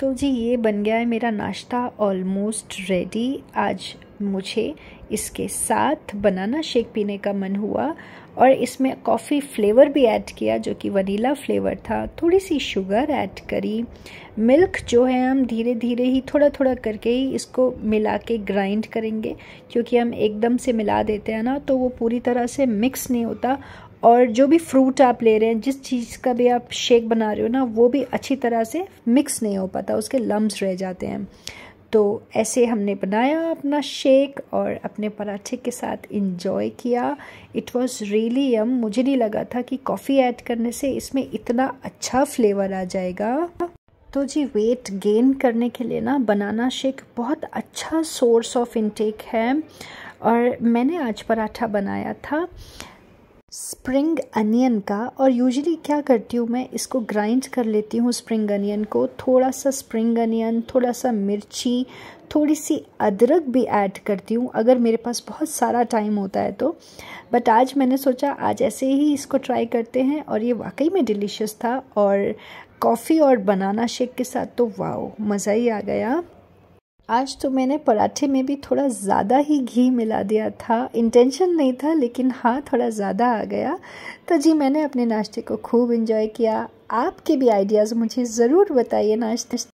तो जी ये बन गया है मेरा नाश्ता ऑलमोस्ट रेडी आज मुझे इसके साथ बनाना शेक पीने का मन हुआ और इसमें कॉफ़ी फ्लेवर भी ऐड किया जो कि वनीला फ्लेवर था थोड़ी सी शुगर ऐड करी मिल्क जो है हम धीरे धीरे ही थोड़ा थोड़ा करके ही इसको मिला के ग्राइंड करेंगे क्योंकि हम एकदम से मिला देते हैं ना तो वो पूरी तरह से मिक्स नहीं होता और जो भी फ्रूट आप ले रहे हैं जिस चीज़ का भी आप शेक बना रहे हो ना वो भी अच्छी तरह से मिक्स नहीं हो पाता उसके लम्ब रह जाते हैं तो ऐसे हमने बनाया अपना शेक और अपने पराठे के साथ इन्जॉय किया इट वॉज़ रियली यम मुझे नहीं लगा था कि कॉफ़ी ऐड करने से इसमें इतना अच्छा फ्लेवर आ जाएगा तो जी वेट गेन करने के लिए ना बनाना शेक बहुत अच्छा सोर्स ऑफ इनटेक है और मैंने आज पराठा बनाया था स्प्रिंग अनियन का और यूजली क्या करती हूँ मैं इसको ग्राइंड कर लेती हूँ स्प्रिंग अनियन को थोड़ा सा स्प्रिंग अनियन थोड़ा सा मिर्ची थोड़ी सी अदरक भी ऐड करती हूँ अगर मेरे पास बहुत सारा टाइम होता है तो बट आज मैंने सोचा आज ऐसे ही इसको ट्राई करते हैं और ये वाकई में डिलीशियस था और कॉफ़ी और बनाना शेक के साथ तो वाह मज़ा ही आ गया आज तो मैंने पराठे में भी थोड़ा ज़्यादा ही घी मिला दिया था इंटेंशन नहीं था लेकिन हाँ थोड़ा ज़्यादा आ गया तो जी मैंने अपने नाश्ते को खूब इन्जॉय किया आपके भी आइडियाज़ मुझे ज़रूर बताइए नाश्ते